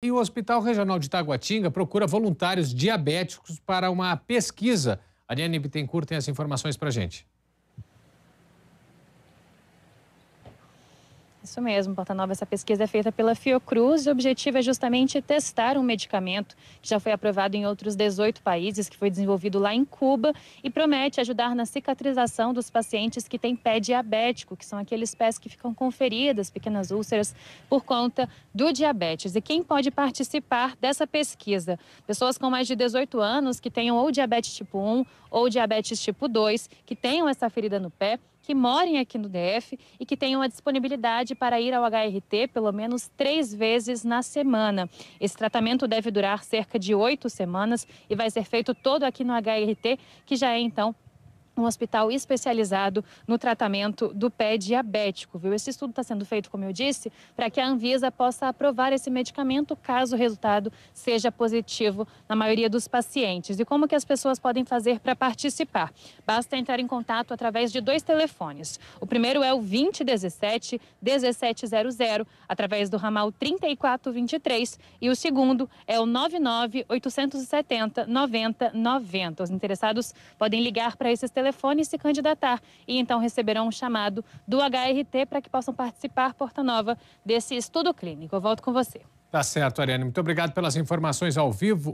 E o Hospital Regional de Taguatinga procura voluntários diabéticos para uma pesquisa. Ariane Bittencourt tem as informações para gente. Isso mesmo, Nova. Essa pesquisa é feita pela Fiocruz e o objetivo é justamente testar um medicamento que já foi aprovado em outros 18 países, que foi desenvolvido lá em Cuba e promete ajudar na cicatrização dos pacientes que têm pé diabético, que são aqueles pés que ficam com feridas, pequenas úlceras, por conta do diabetes. E quem pode participar dessa pesquisa? Pessoas com mais de 18 anos que tenham ou diabetes tipo 1 ou diabetes tipo 2, que tenham essa ferida no pé que morem aqui no DF e que tenham a disponibilidade para ir ao HRT pelo menos três vezes na semana. Esse tratamento deve durar cerca de oito semanas e vai ser feito todo aqui no HRT, que já é então um hospital especializado no tratamento do pé diabético, viu? Esse estudo está sendo feito, como eu disse, para que a Anvisa possa aprovar esse medicamento caso o resultado seja positivo na maioria dos pacientes. E como que as pessoas podem fazer para participar? Basta entrar em contato através de dois telefones. O primeiro é o 2017 1700 através do ramal 3423 e o segundo é o 99 870 9090. Os interessados podem ligar para esses telefones telefone e se candidatar. E então receberão um chamado do HRT para que possam participar, Porta Nova, desse estudo clínico. Eu volto com você. Tá certo, Ariane. Muito obrigado pelas informações ao vivo.